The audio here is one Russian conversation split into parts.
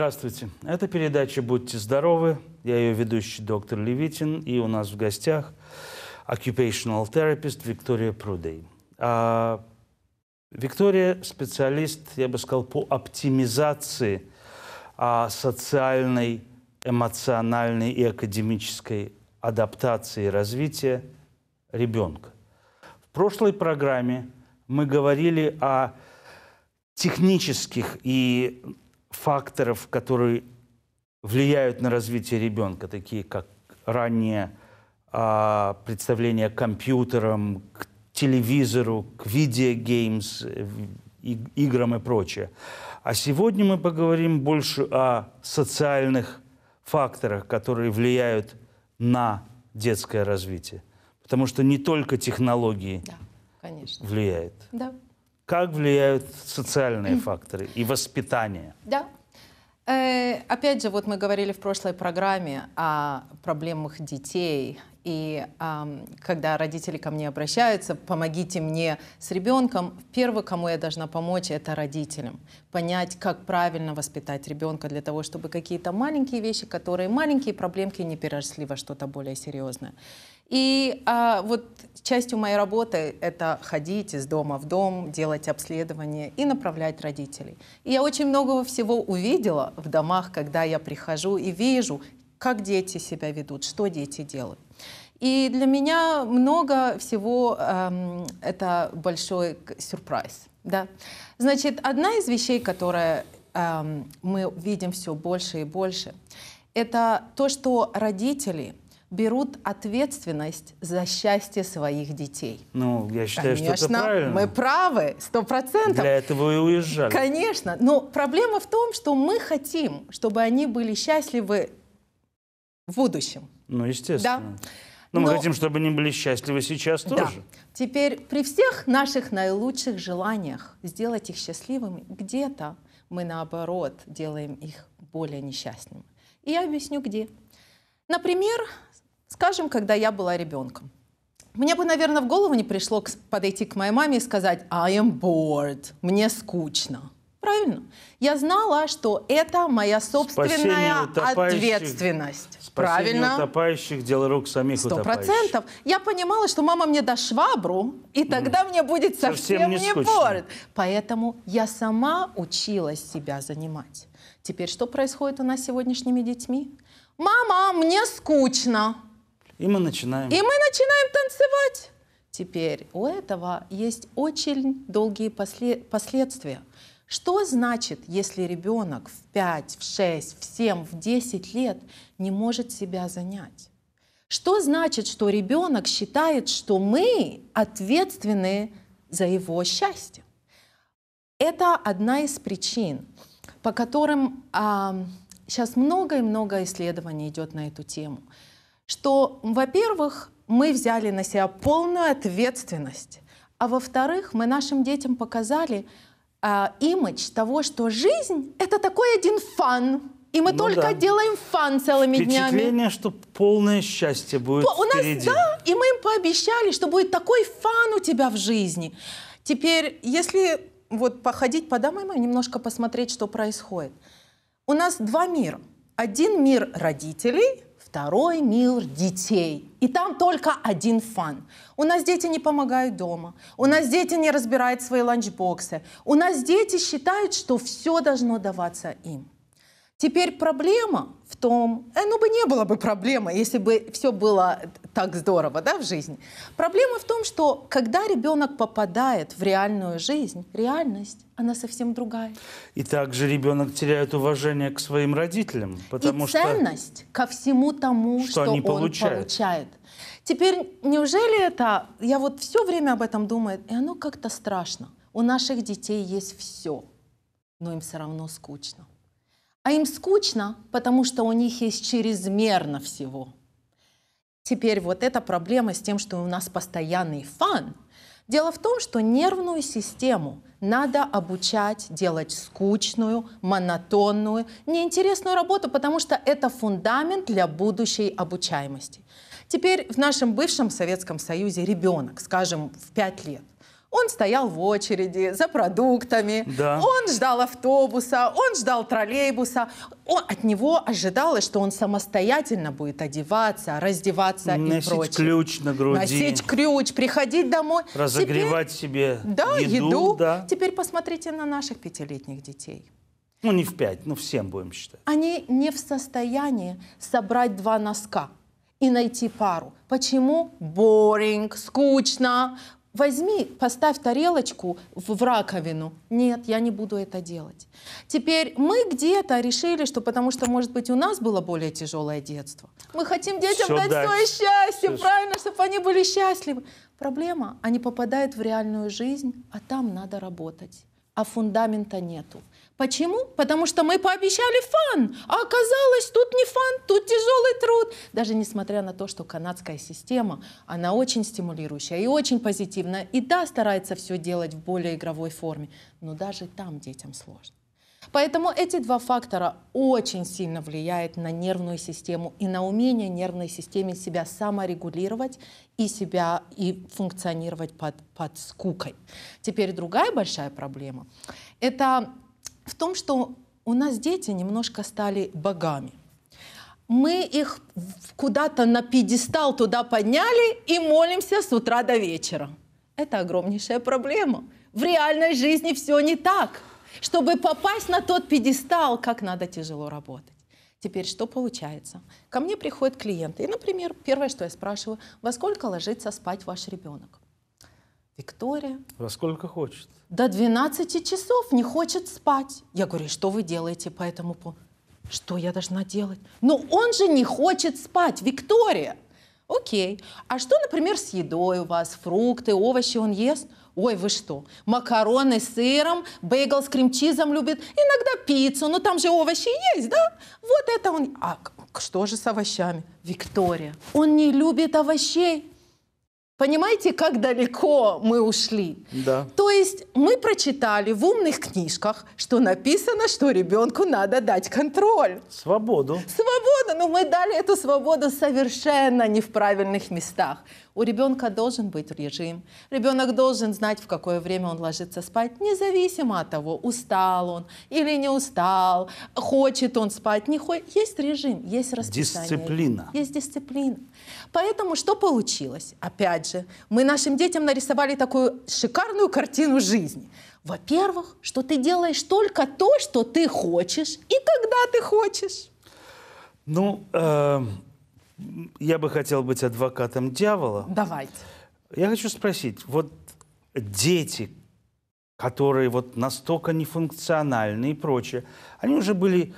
Здравствуйте. Это передача «Будьте здоровы». Я ее ведущий доктор Левитин. И у нас в гостях occupational therapist Виктория Прудей. А, Виктория – специалист, я бы сказал, по оптимизации а, социальной, эмоциональной и академической адаптации и развития ребенка. В прошлой программе мы говорили о технических и факторов, которые влияют на развитие ребенка, такие как раннее а, представление к компьютерам, к телевизору, к видеогеймс, играм и прочее. А сегодня мы поговорим больше о социальных факторах, которые влияют на детское развитие. Потому что не только технологии да, влияют. Да как влияют социальные факторы и воспитание? Да. Э, опять же, вот мы говорили в прошлой программе о проблемах детей, и эм, когда родители ко мне обращаются, помогите мне с ребенком, первое, кому я должна помочь, это родителям. Понять, как правильно воспитать ребенка для того, чтобы какие-то маленькие вещи, которые маленькие проблемки, не переросли во что-то более серьезное. И а, вот частью моей работы это ходить из дома в дом, делать обследование и направлять родителей. И я очень много всего увидела в домах, когда я прихожу и вижу как дети себя ведут, что дети делают. И для меня много всего эм, это большой сюрприз. Да? Значит, одна из вещей, которая эм, мы видим все больше и больше, это то, что родители берут ответственность за счастье своих детей. Ну, я считаю, Конечно, что это правильно. мы правы, сто процентов. Для этого и уезжали. Конечно, но проблема в том, что мы хотим, чтобы они были счастливы в будущем. Ну, естественно. Да? Ну, Но, Но мы хотим, чтобы они были счастливы сейчас да. тоже. Теперь при всех наших наилучших желаниях сделать их счастливыми, где-то мы наоборот делаем их более несчастными. И я объясню, где. Например, скажем, когда я была ребенком. Мне бы, наверное, в голову не пришло подойти к моей маме и сказать «I am bored», «мне скучно». Правильно. Я знала, что это моя собственная ответственность. Правильно. утопающих, дело рук самих Сто процентов. Я понимала, что мама мне даст швабру, и тогда mm. мне будет совсем, совсем не, не порт. Поэтому я сама училась себя занимать. Теперь что происходит у нас с сегодняшними детьми? Мама, мне скучно. И мы начинаем. И мы начинаем танцевать. Теперь у этого есть очень долгие после... последствия. Что значит, если ребенок в 5, в 6, в 7, в 10 лет не может себя занять? Что значит, что ребенок считает, что мы ответственны за его счастье? Это одна из причин, по которым а, сейчас много и много исследований идет на эту тему. Что, во-первых, мы взяли на себя полную ответственность, а во-вторых, мы нашим детям показали, а, имидж того, что жизнь — это такой один фан, и мы ну только да. делаем фан целыми Впечатление, днями. Впечатление, что полное счастье будет По, У нас, да, и мы им пообещали, что будет такой фан у тебя в жизни. Теперь, если вот походить по домам и немножко посмотреть, что происходит. У нас два мира. Один мир родителей, Второй мир детей. И там только один фан. У нас дети не помогают дома. У нас дети не разбирают свои ланчбоксы. У нас дети считают, что все должно даваться им. Теперь проблема в том, э, ну бы не было бы проблемы, если бы все было так здорово да, в жизни. Проблема в том, что когда ребенок попадает в реальную жизнь, реальность, она совсем другая. И также ребенок теряет уважение к своим родителям. Потому И что ценность ко всему тому, что, что он получает. получает. Теперь неужели это, я вот все время об этом думаю, и оно как-то страшно. У наших детей есть все, но им все равно скучно. А им скучно, потому что у них есть чрезмерно всего. Теперь вот эта проблема с тем, что у нас постоянный фан. Дело в том, что нервную систему надо обучать делать скучную, монотонную, неинтересную работу, потому что это фундамент для будущей обучаемости. Теперь в нашем бывшем Советском Союзе ребенок, скажем, в 5 лет, он стоял в очереди за продуктами, да. он ждал автобуса, он ждал троллейбуса. Он, от него ожидалось, что он самостоятельно будет одеваться, раздеваться Носить и прочее. Носить ключ на груди. Носить ключ, приходить домой. Разогревать Теперь, себе да, еду. еду. Да. Теперь посмотрите на наших пятилетних детей. Ну, не в пять, ну, в семь будем считать. Они не в состоянии собрать два носка и найти пару. Почему? Боринг, скучно, Возьми, поставь тарелочку в, в раковину. Нет, я не буду это делать. Теперь мы где-то решили, что потому что, может быть, у нас было более тяжелое детство. Мы хотим детям дать, дать свое счастье, Все. правильно, чтобы они были счастливы. Проблема, они попадают в реальную жизнь, а там надо работать, а фундамента нету. Почему? Потому что мы пообещали фан, а оказалось, тут не фан, тут тяжелый труд. Даже несмотря на то, что канадская система, она очень стимулирующая и очень позитивная, и да, старается все делать в более игровой форме, но даже там детям сложно. Поэтому эти два фактора очень сильно влияют на нервную систему и на умение нервной системе себя саморегулировать и себя и функционировать под, под скукой. Теперь другая большая проблема – это в том, что у нас дети немножко стали богами. Мы их куда-то на пьедестал туда подняли и молимся с утра до вечера. Это огромнейшая проблема. В реальной жизни все не так. Чтобы попасть на тот пьедестал, как надо тяжело работать. Теперь что получается? Ко мне приходят клиенты. И, например, первое, что я спрашиваю, во сколько ложится спать ваш ребенок? Виктория. Во сколько хочет до 12 часов не хочет спать. Я говорю, что вы делаете по этому поводу? Что я должна делать? Но он же не хочет спать, Виктория. Окей. А что, например, с едой у вас? Фрукты, овощи он ест? Ой, вы что? Макароны с сыром, бейгл с кремчизом любит, иногда пиццу, но там же овощи есть, да? Вот это он. А что же с овощами? Виктория, он не любит овощей. Понимаете, как далеко мы ушли? Да. То есть мы прочитали в умных книжках, что написано, что ребенку надо дать контроль. Свободу. Свободу, но ну, мы дали эту свободу совершенно не в правильных местах. У ребенка должен быть режим. Ребенок должен знать, в какое время он ложится спать, независимо от того, устал он или не устал, хочет он спать, не хочет. Есть режим, есть расписание. Дисциплина. Есть дисциплина. Поэтому что получилось? Опять же, дальше. Мы нашим детям нарисовали такую шикарную картину жизни. Во-первых, что ты делаешь только то, что ты хочешь и когда ты хочешь. Ну, э, я бы хотел быть адвокатом дьявола. Давайте. Я хочу спросить, вот дети, которые вот настолько нефункциональны и прочее, они уже были,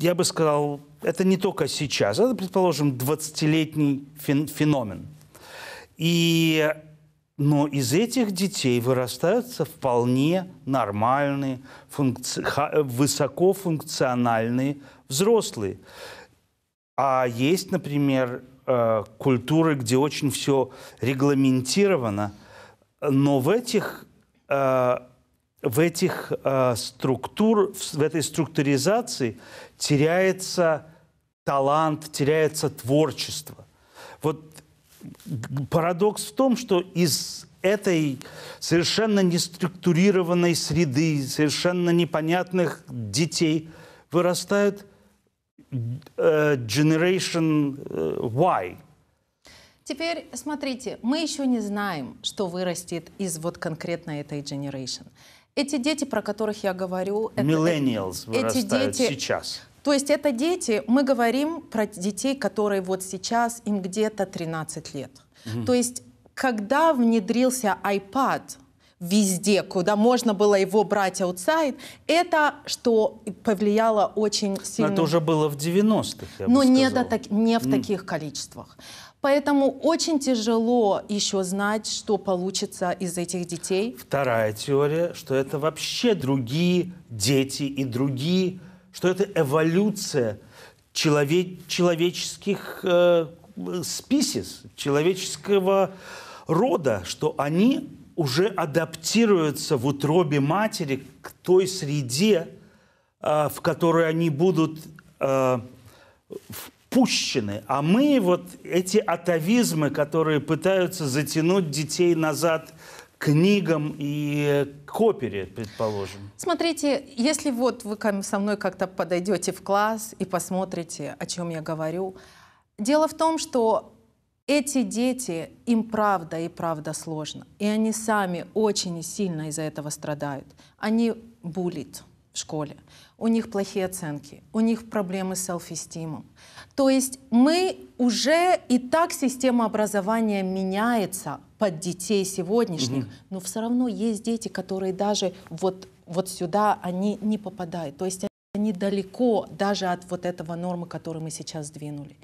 я бы сказал, это не только сейчас, это, предположим, 20-летний фен феномен. И, но из этих детей вырастаются вполне нормальные, функци... высокофункциональные взрослые. А есть, например, э, культуры, где очень все регламентировано, но в этих э, в этих э, структур, в этой структуризации теряется талант, теряется творчество. Вот Парадокс в том, что из этой совершенно неструктурированной среды, совершенно непонятных детей вырастают э, Generation э, Y. Теперь, смотрите, мы еще не знаем, что вырастет из вот конкретно этой generation. Эти дети, про которых я говорю, это, Millennials вырастают эти дети, сейчас. То есть это дети, мы говорим про детей, которые вот сейчас им где-то 13 лет. Угу. То есть когда внедрился iPad, везде, куда можно было его брать outside, это что повлияло очень сильно. Но это уже было в 90-х, я Но бы не, до, так, не в mm. таких количествах. Поэтому очень тяжело еще знать, что получится из этих детей. Вторая теория, что это вообще другие дети и другие что это эволюция челове- человеческих э, списис, человеческого рода, что они уже адаптируются в утробе матери к той среде, э, в которой они будут э, впущены. А мы вот эти атовизмы, которые пытаются затянуть детей назад – книгам и к опере, предположим? Смотрите, если вот вы со мной как-то подойдете в класс и посмотрите, о чем я говорю, дело в том, что эти дети, им правда и правда сложно. И они сами очень сильно из-за этого страдают. Они булит в школе, у них плохие оценки, у них проблемы с селфистимом. То есть мы уже и так система образования меняется – под детей сегодняшних, угу. но все равно есть дети, которые даже вот, вот сюда они не попадают. То есть они далеко даже от вот этого нормы, которую мы сейчас сдвинули.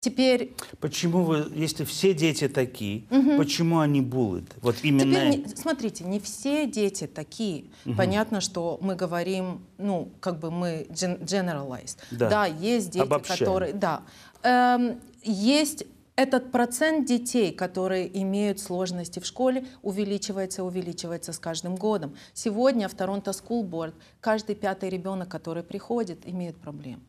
Теперь... Почему вы, если все дети такие, угу. почему они булят? Вот именно... Теперь, не, смотрите, не все дети такие. Угу. Понятно, что мы говорим, ну, как бы мы generalized. Да, да есть дети, Обобщаем. которые... Да. Эм, есть этот процент детей, которые имеют сложности в школе, увеличивается, увеличивается с каждым годом. Сегодня в Торонто School Board каждый пятый ребенок, который приходит, имеет проблемы.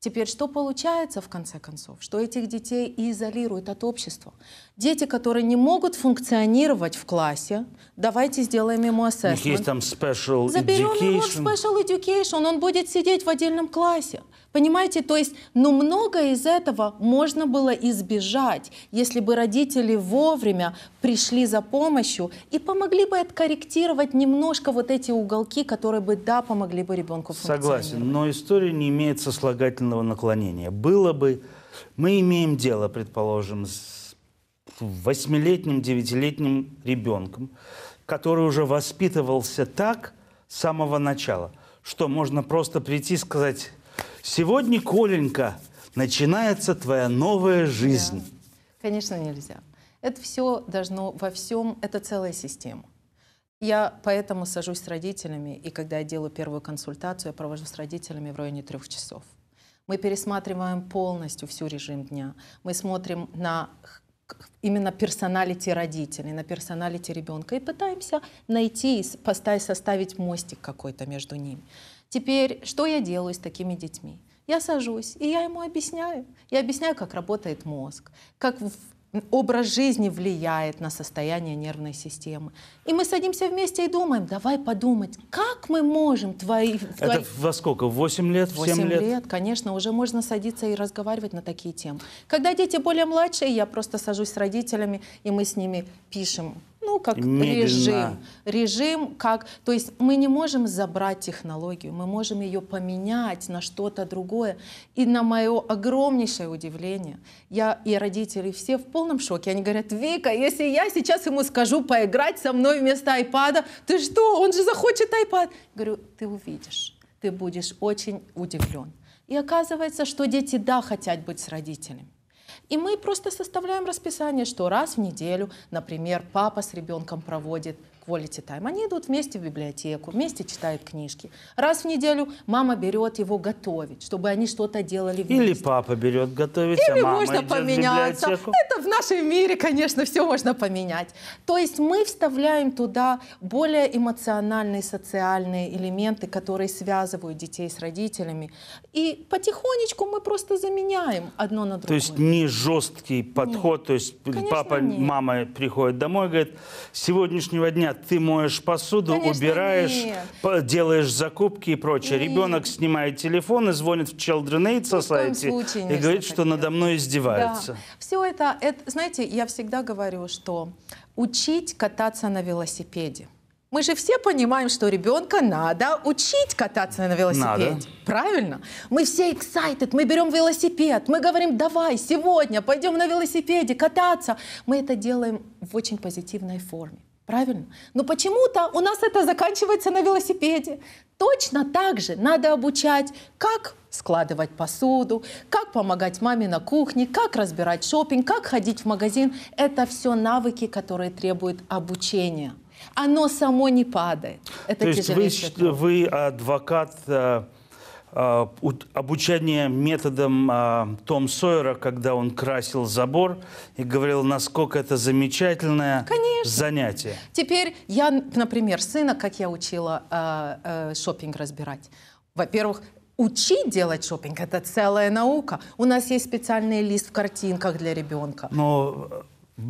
Теперь что получается в конце концов? Что этих детей и изолируют от общества. Дети, которые не могут функционировать в классе, давайте сделаем ему ассессмент. Есть там special Заберем его в special education, он будет сидеть в отдельном классе. Понимаете, то есть, но ну, многое из этого можно было избежать, если бы родители вовремя пришли за помощью и помогли бы откорректировать немножко вот эти уголки, которые бы, да, помогли бы ребенку Согласен, но история не имеет сослагательного наклонения. Было бы, мы имеем дело, предположим, с восьмилетним, девятилетним ребенком, который уже воспитывался так с самого начала, что можно просто прийти и сказать Сегодня, Коленька, начинается твоя новая жизнь. Да. Конечно, нельзя. Это все должно во всем, это целая система. Я поэтому сажусь с родителями, и когда я делаю первую консультацию, я провожу с родителями в районе трех часов. Мы пересматриваем полностью всю режим дня. Мы смотрим на именно персоналити родителей, на персоналити ребенка и пытаемся найти и составить мостик какой-то между ними. Теперь что я делаю с такими детьми? Я сажусь, и я ему объясняю. Я объясняю, как работает мозг, как образ жизни влияет на состояние нервной системы. И мы садимся вместе и думаем, давай подумать, как мы можем твои... Это твои... во сколько? В 8 лет? В 7 8 лет? лет, конечно, уже можно садиться и разговаривать на такие темы. Когда дети более младшие, я просто сажусь с родителями, и мы с ними пишем ну, как Медленно. режим. Режим как... То есть мы не можем забрать технологию, мы можем ее поменять на что-то другое. И на мое огромнейшее удивление, я и родители все в полном шоке. Они говорят, Вика, если я сейчас ему скажу поиграть со мной вместо айпада, ты что, он же захочет айпад. Говорю, ты увидишь, ты будешь очень удивлен. И оказывается, что дети, да, хотят быть с родителями. И мы просто составляем расписание, что раз в неделю, например, папа с ребенком проводит quality time. Они идут вместе в библиотеку, вместе читают книжки. Раз в неделю мама берет его готовить, чтобы они что-то делали вместе. Или папа берет готовить, а Или а мама можно идет поменяться. В Это в нашем мире, конечно, все можно поменять. То есть мы вставляем туда более эмоциональные, социальные элементы, которые связывают детей с родителями. И потихонечку мы просто заменяем одно на другое. То есть не жесткий подход, нет. то есть Конечно, папа, нет. мама приходит домой и говорит, сегодняшнего дня нет, ты моешь посуду, Конечно, убираешь, нет. делаешь закупки и прочее. Нет. Ребенок снимает телефон и звонит в Children Aid Society и говорит, что надо мной издеваются. Да. Все это, это, знаете, я всегда говорю, что учить кататься на велосипеде. Мы же все понимаем, что ребенка надо учить кататься на велосипеде. Надо. Правильно? Мы все excited, мы берем велосипед, мы говорим, давай, сегодня пойдем на велосипеде кататься. Мы это делаем в очень позитивной форме. Правильно? Но почему-то у нас это заканчивается на велосипеде. Точно так же надо обучать, как складывать посуду, как помогать маме на кухне, как разбирать шопинг, как ходить в магазин. Это все навыки, которые требуют обучения. Оно само не падает. Это То есть вы, вы адвокат э, Э, обучение методом э, Том Сойера, когда он красил забор и говорил, насколько это замечательное Конечно. занятие. Теперь я, например, сына, как я учила э, шопинг разбирать. Во-первых, Учить делать шопинг это целая наука. У нас есть специальный лист в картинках для ребенка. Но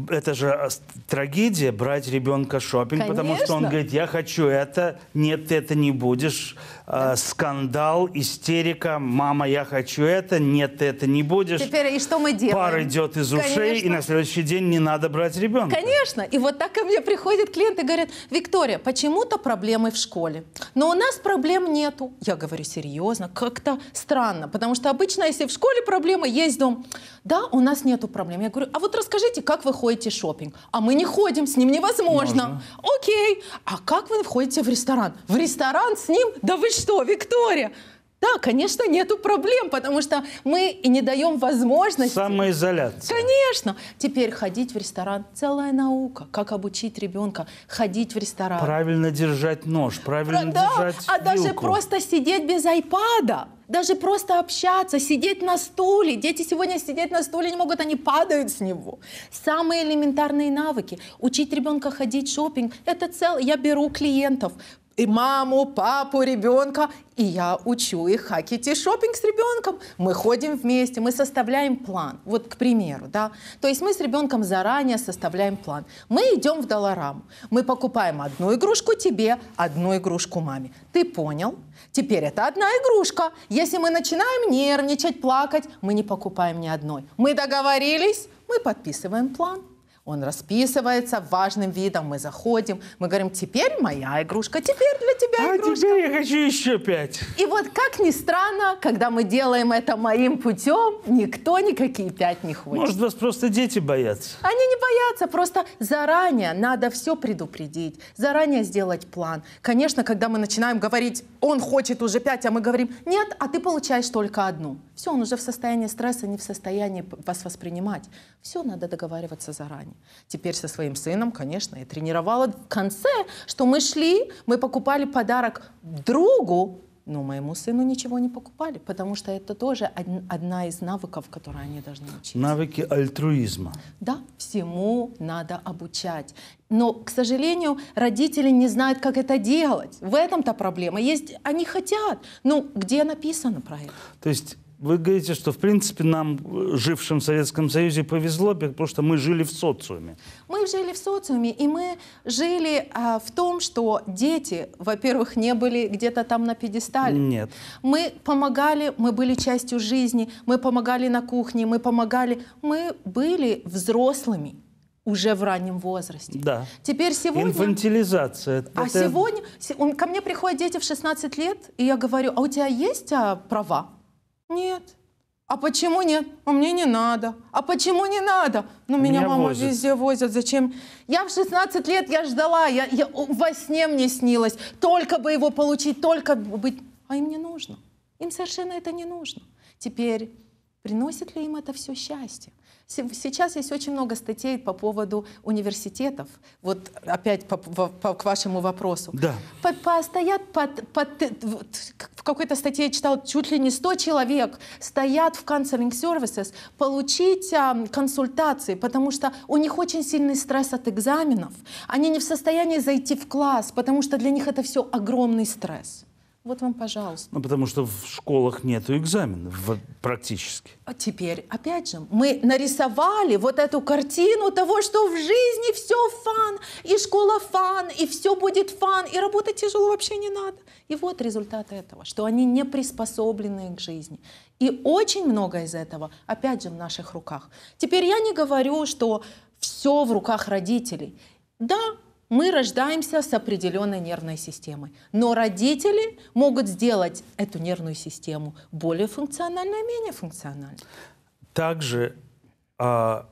это же трагедия брать ребенка шопинг, Конечно. потому что он говорит, я хочу это, нет, ты это не будешь э, скандал, истерика, мама, я хочу это, нет, ты это не будешь. Теперь и что мы делаем? Пар идет из Конечно. ушей, и на следующий день не надо брать ребенка. Конечно, и вот так ко мне приходят клиенты и говорят, Виктория, почему-то проблемы в школе, но у нас проблем нету. Я говорю, серьезно, как-то странно, потому что обычно, если в школе проблемы, есть дом, да, у нас нету проблем. Я говорю, а вот расскажите, как вы ходите шопинг? А мы не ходим, с ним невозможно. Можно. Окей, а как вы входите в ресторан? В ресторан с ним? Да вы что, Виктория? Да, конечно, нету проблем, потому что мы и не даем возможности. Самоизоляция. Конечно. Теперь ходить в ресторан – целая наука. Как обучить ребенка ходить в ресторан. Правильно держать нож, правильно да, держать А даже просто сидеть без айпада. Даже просто общаться, сидеть на стуле. Дети сегодня сидеть на стуле не могут, они падают с него. Самые элементарные навыки. Учить ребенка ходить шопинг. Это цел. Я беру клиентов и маму, папу, ребенка, и я учу их хакити шопинг с ребенком. Мы ходим вместе, мы составляем план. Вот, к примеру, да. То есть мы с ребенком заранее составляем план. Мы идем в Долларам. мы покупаем одну игрушку тебе, одну игрушку маме. Ты понял? Теперь это одна игрушка. Если мы начинаем нервничать, плакать, мы не покупаем ни одной. Мы договорились, мы подписываем план. Он расписывается важным видом, мы заходим, мы говорим, теперь моя игрушка, теперь для тебя а игрушка. А теперь я хочу еще пять. И вот как ни странно, когда мы делаем это моим путем, никто никакие пять не хочет. Может, вас просто дети боятся? Они не боятся, просто заранее надо все предупредить, заранее сделать план. Конечно, когда мы начинаем говорить, он хочет уже пять, а мы говорим, нет, а ты получаешь только одну. Все, он уже в состоянии стресса, не в состоянии вас воспринимать. Все надо договариваться заранее жизни. Теперь со своим сыном, конечно, я тренировала. В конце, что мы шли, мы покупали подарок другу, но моему сыну ничего не покупали, потому что это тоже одна из навыков, которые они должны учить. Навыки альтруизма. Да, всему надо обучать. Но, к сожалению, родители не знают, как это делать. В этом-то проблема. Есть, они хотят, Ну, где написано про это? То есть вы говорите, что, в принципе, нам, э, жившим в Советском Союзе, повезло, потому что мы жили в социуме. Мы жили в социуме, и мы жили а, в том, что дети, во-первых, не были где-то там на пьедестале. Нет. Мы помогали, мы были частью жизни, мы помогали на кухне, мы помогали. Мы были взрослыми уже в раннем возрасте. Да. Теперь сегодня... Инфантилизация. А это... сегодня... Ко мне приходят дети в 16 лет, и я говорю, а у тебя есть а, права? Нет. А почему нет? А мне не надо. А почему не надо? Ну, а меня, меня мама возят. везде возят. Зачем? Я в 16 лет, я ждала. Я, я во сне мне снилось. Только бы его получить, только бы быть. А им не нужно. Им совершенно это не нужно. Теперь приносит ли им это все счастье? Сейчас есть очень много статей по поводу университетов. Вот опять по, по, по, к вашему вопросу. Да. По, по, стоят под, под, в какой-то статье я читал, чуть ли не 100 человек стоят в counseling services получить а, консультации, потому что у них очень сильный стресс от экзаменов. Они не в состоянии зайти в класс, потому что для них это все огромный стресс. Вот вам, пожалуйста. Ну, потому что в школах нет экзаменов практически. А теперь, опять же, мы нарисовали вот эту картину того, что в жизни все фан, и школа фан, и все будет фан, и работать тяжело вообще не надо. И вот результат этого, что они не приспособлены к жизни. И очень много из этого, опять же, в наших руках. Теперь я не говорю, что все в руках родителей. Да, мы рождаемся с определенной нервной системой, но родители могут сделать эту нервную систему более функциональной, менее функциональной. Также, а,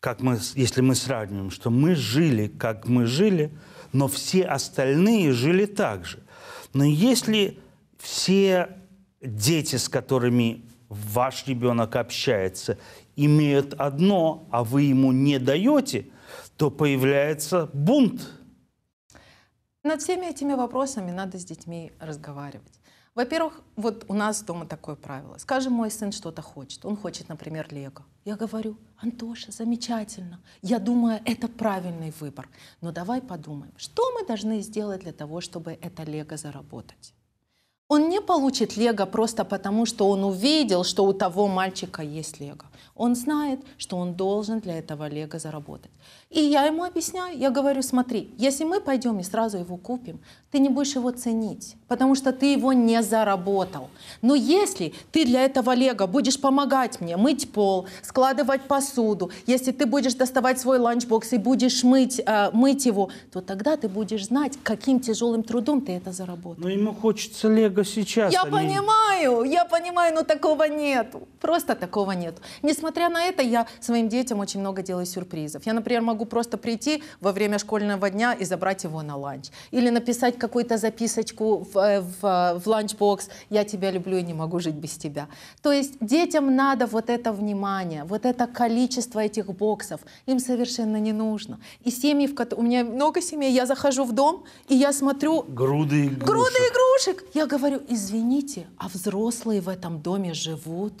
как мы, если мы сравним, что мы жили, как мы жили, но все остальные жили так же. Но если все дети, с которыми ваш ребенок общается, имеют одно, а вы ему не даете – то появляется бунт. Над всеми этими вопросами надо с детьми разговаривать. Во-первых, вот у нас дома такое правило. Скажем, мой сын что-то хочет. Он хочет, например, лего. Я говорю, Антоша, замечательно. Я думаю, это правильный выбор. Но давай подумаем, что мы должны сделать для того, чтобы это лего заработать? Он не получит лего просто потому, что он увидел, что у того мальчика есть лего. Он знает, что он должен для этого лего заработать. И я ему объясняю, я говорю, смотри, если мы пойдем и сразу его купим, ты не будешь его ценить, потому что ты его не заработал. Но если ты для этого Лего будешь помогать мне мыть пол, складывать посуду, если ты будешь доставать свой ланчбокс и будешь мыть, э, мыть его, то тогда ты будешь знать, каким тяжелым трудом ты это заработал. Но ему хочется Лего сейчас. Я а понимаю, не... я понимаю, но такого нет, Просто такого нет. Несмотря на это, я своим детям очень много делаю сюрпризов. Я, например, могу могу просто прийти во время школьного дня и забрать его на ланч. Или написать какую-то записочку в, э, в, э, в ланчбокс «Я тебя люблю и не могу жить без тебя». То есть детям надо вот это внимание, вот это количество этих боксов. Им совершенно не нужно. И семьи, в которых... У меня много семей. Я захожу в дом, и я смотрю... Груды игрушек. Груды игрушек. Я говорю, извините, а взрослые в этом доме живут?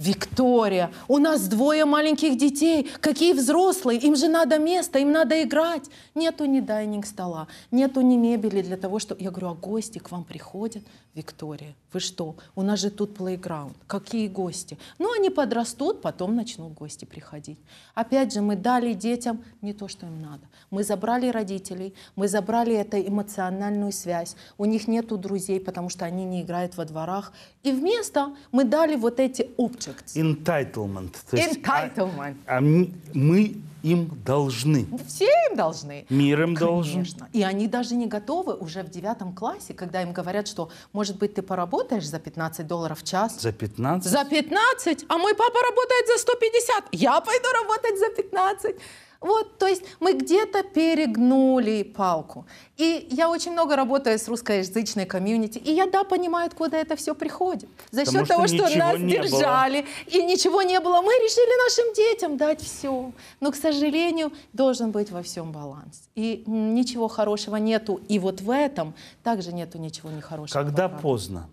Виктория, у нас двое маленьких детей. Какие взрослые? Им же надо место, им надо играть. Нету ни дайнинг стола, нету ни мебели для того, что... Я говорю, а гости к вам приходят? Виктория, вы что, у нас же тут плейграунд, какие гости? Ну, они подрастут, потом начнут гости приходить. Опять же, мы дали детям не то, что им надо. Мы забрали родителей, мы забрали эту эмоциональную связь, у них нету друзей, потому что они не играют во дворах. И вместо мы дали вот эти objects. Entitlement. То есть, а, Entitlement. А, а мы им должны. Все им должны. Мир им должен. Конечно. И они даже не готовы уже в девятом классе, когда им говорят, что, может быть, ты поработаешь за 15 долларов в час. За 15? За 15? А мой папа работает за 150. Я пойду работать за 15. Вот, то есть мы где-то перегнули палку. И я очень много работаю с русскоязычной комьюнити, и я, да, понимаю, откуда это все приходит. За Потому счет что того, что нас держали, было. и ничего не было, мы решили нашим детям дать все. Но, к сожалению, должен быть во всем баланс. И ничего хорошего нету. И вот в этом также нету ничего нехорошего. Когда поздно?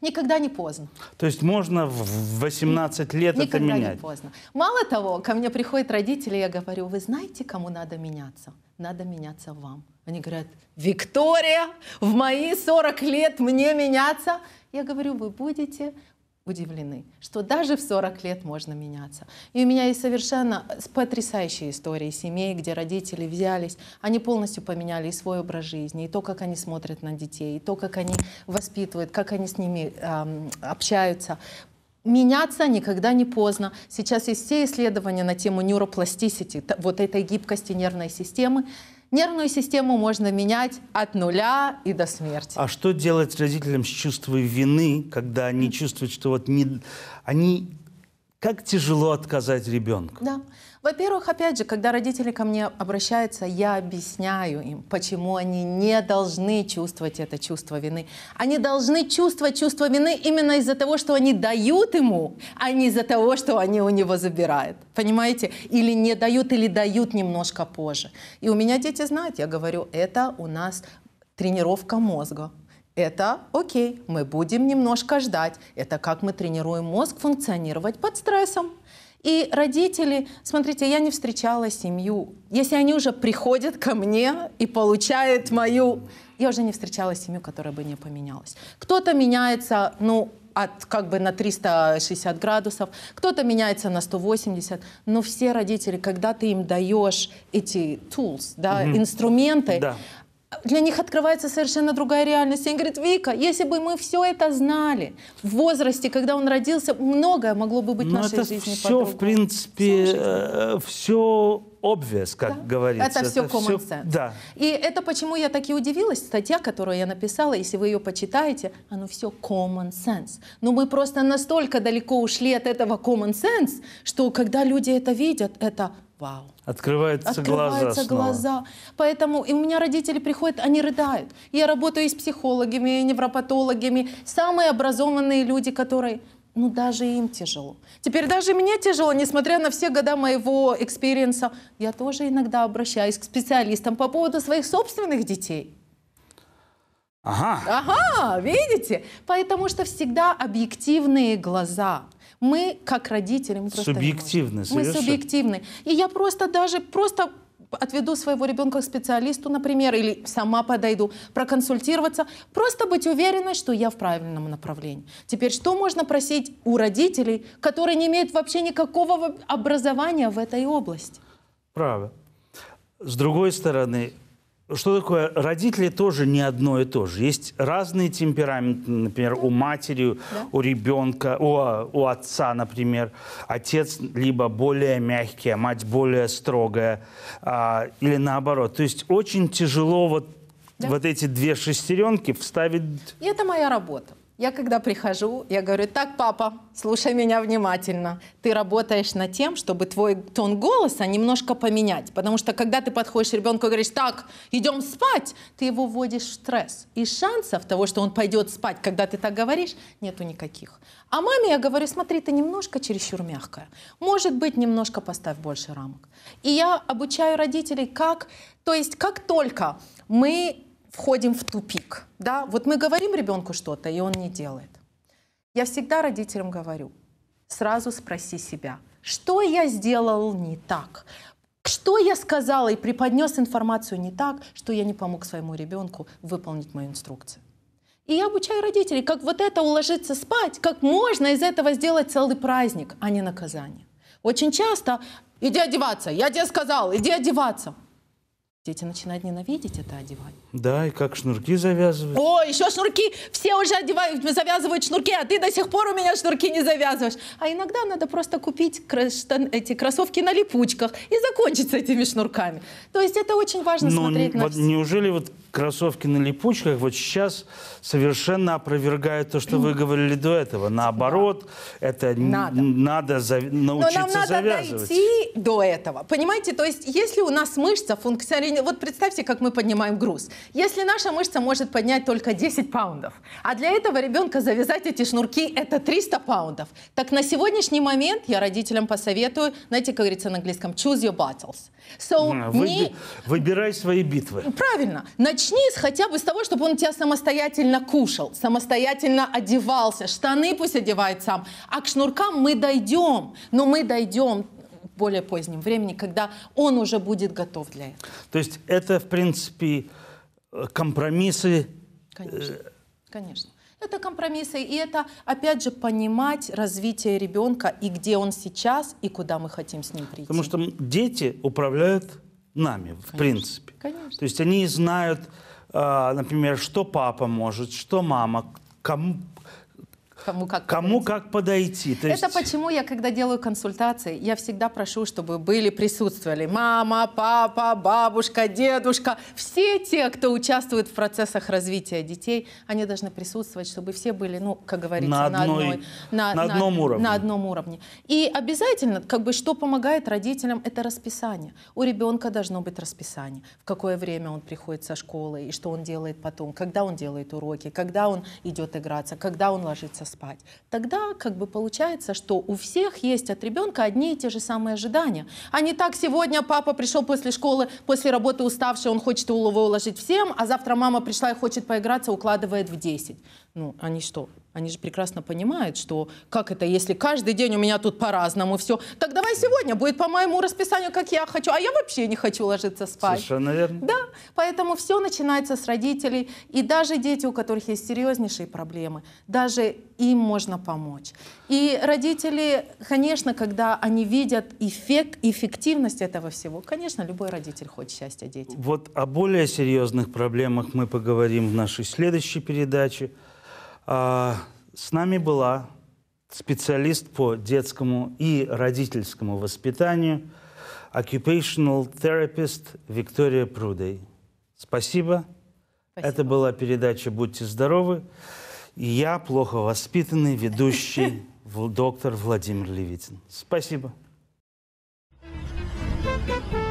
Никогда не поздно. То есть можно в 18 лет Никогда это менять? Никогда не поздно. Мало того, ко мне приходят родители, я говорю, вы знаете, кому надо меняться? Надо меняться вам. Они говорят, Виктория, в мои 40 лет мне меняться? Я говорю, вы будете удивлены, что даже в 40 лет можно меняться. И у меня есть совершенно потрясающие истории семей, где родители взялись, они полностью поменяли и свой образ жизни, и то, как они смотрят на детей, и то, как они воспитывают, как они с ними эм, общаются. Меняться никогда не поздно. Сейчас есть все исследования на тему нейропластисити, вот этой гибкости нервной системы. Нервную систему можно менять от нуля и до смерти. А что делать родителям с чувством вины, когда они чувствуют, что вот не... они... Как тяжело отказать ребенку? Да. Во-первых, опять же, когда родители ко мне обращаются, я объясняю им, почему они не должны чувствовать это чувство вины. Они должны чувствовать чувство вины именно из-за того, что они дают ему, а не из-за того, что они у него забирают. Понимаете? Или не дают, или дают немножко позже. И у меня дети знают, я говорю, это у нас тренировка мозга. Это окей, мы будем немножко ждать. Это как мы тренируем мозг функционировать под стрессом. И родители, смотрите, я не встречала семью. Если они уже приходят ко мне и получают мою... Я уже не встречала семью, которая бы не поменялась. Кто-то меняется, ну, от как бы на 360 градусов, кто-то меняется на 180, но все родители, когда ты им даешь эти tools, да, mm-hmm. инструменты, да для них открывается совершенно другая реальность. И они говорят, Вика, если бы мы все это знали в возрасте, когда он родился, многое могло бы быть Но в ну, нашей это жизни все, подругой. в принципе, э, все, обвес, как да. говорится. Это все это common все... sense. Да. И это почему я так и удивилась. Статья, которую я написала, если вы ее почитаете, оно все common sense. Но мы просто настолько далеко ушли от этого common sense, что когда люди это видят, это вау. Открываются, Открываются глаза. Снова. Поэтому и у меня родители приходят, они рыдают. Я работаю и с психологами, и невропатологами. Самые образованные люди, которые... Ну, даже им тяжело. Теперь даже мне тяжело, несмотря на все года моего экспириенса. Я тоже иногда обращаюсь к специалистам по поводу своих собственных детей. Ага. Ага, видите? Потому что всегда объективные глаза – мы, как родители, мы просто субъективны, не можем. Мы субъективны. И я просто даже просто отведу своего ребенка к специалисту, например, или сама подойду, проконсультироваться, просто быть уверенной, что я в правильном направлении. Теперь, что можно просить у родителей, которые не имеют вообще никакого образования в этой области? Право. С другой стороны, что такое? Родители тоже не одно и то же. Есть разные темпераменты, например, у матери, да? у ребенка, у, а, у отца, например. Отец либо более мягкий, а мать более строгая, а, или наоборот. То есть очень тяжело вот, да? вот эти две шестеренки вставить. И это моя работа. Я когда прихожу, я говорю, так, папа, слушай меня внимательно. Ты работаешь над тем, чтобы твой тон голоса немножко поменять. Потому что когда ты подходишь ребенку и говоришь, так, идем спать, ты его вводишь в стресс. И шансов того, что он пойдет спать, когда ты так говоришь, нету никаких. А маме я говорю, смотри, ты немножко чересчур мягкая. Может быть, немножко поставь больше рамок. И я обучаю родителей, как, то есть как только мы входим в тупик. Да? Вот мы говорим ребенку что-то, и он не делает. Я всегда родителям говорю, сразу спроси себя, что я сделал не так? Что я сказала и преподнес информацию не так, что я не помог своему ребенку выполнить мою инструкцию? И я обучаю родителей, как вот это уложиться спать, как можно из этого сделать целый праздник, а не наказание. Очень часто «иди одеваться», «я тебе сказал», «иди одеваться». Дети начинают ненавидеть это одевание. Да, и как шнурки завязывать? О, еще шнурки! Все уже одевают, завязывают шнурки, а ты до сих пор у меня шнурки не завязываешь. А иногда надо просто купить кроссовки, эти кроссовки на липучках и закончить с этими шнурками. То есть это очень важно Но смотреть на вот все. Неужели вот кроссовки на липучках вот сейчас совершенно опровергают то, что вы говорили до этого. Наоборот, это надо, надо за... научиться Но нам надо завязывать. дойти до этого. Понимаете, то есть если у нас мышца функционирует... Вот представьте, как мы поднимаем груз. Если наша мышца может поднять только 10 паундов, а для этого ребенка завязать эти шнурки – это 300 паундов, так на сегодняшний момент я родителям посоветую, знаете, как говорится на английском, choose your battles. So, Вы... не... Выбирай свои битвы. Правильно. Начни начни хотя бы с того, чтобы он тебя самостоятельно кушал, самостоятельно одевался, штаны пусть одевает сам. А к шнуркам мы дойдем, но мы дойдем более позднем времени, когда он уже будет готов для этого. То есть это, в принципе, э, компромиссы... Э, конечно, конечно. Это компромиссы, и это, опять же, понимать развитие ребенка и где он сейчас, и куда мы хотим с ним прийти. Потому что дети управляют нами, Конечно. в принципе. Конечно. То есть они знают, а, например, что папа может, что мама, кому, кому как Кому подойти. как подойти. То есть... Это почему я, когда делаю консультации, я всегда прошу, чтобы были, присутствовали мама, папа, бабушка, дедушка. Все те, кто участвует в процессах развития детей, они должны присутствовать, чтобы все были, ну, как говорится, на, одной, на, одной, на, на, на одном уровне. На одном уровне. И обязательно, как бы, что помогает родителям, это расписание. У ребенка должно быть расписание, в какое время он приходит со школы и что он делает потом, когда он делает уроки, когда он идет играться, когда он ложится спать спать. Тогда как бы получается, что у всех есть от ребенка одни и те же самые ожидания. А не так сегодня папа пришел после школы, после работы уставший, он хочет его уложить всем, а завтра мама пришла и хочет поиграться, укладывает в 10. Ну, они что, они же прекрасно понимают, что как это, если каждый день у меня тут по-разному все, так давай сегодня будет по моему расписанию, как я хочу, а я вообще не хочу ложиться спать. Совершенно верно. Да, поэтому все начинается с родителей, и даже дети, у которых есть серьезнейшие проблемы, даже им можно помочь. И родители, конечно, когда они видят эффект, эффективность этого всего, конечно, любой родитель хочет счастья детям. Вот о более серьезных проблемах мы поговорим в нашей следующей передаче – а, с нами была специалист по детскому и родительскому воспитанию, occupational therapist Виктория Прудей. Спасибо. Спасибо. Это была передача «Будьте здоровы». И я, плохо воспитанный, ведущий доктор Владимир Левитин. Спасибо. Thank you.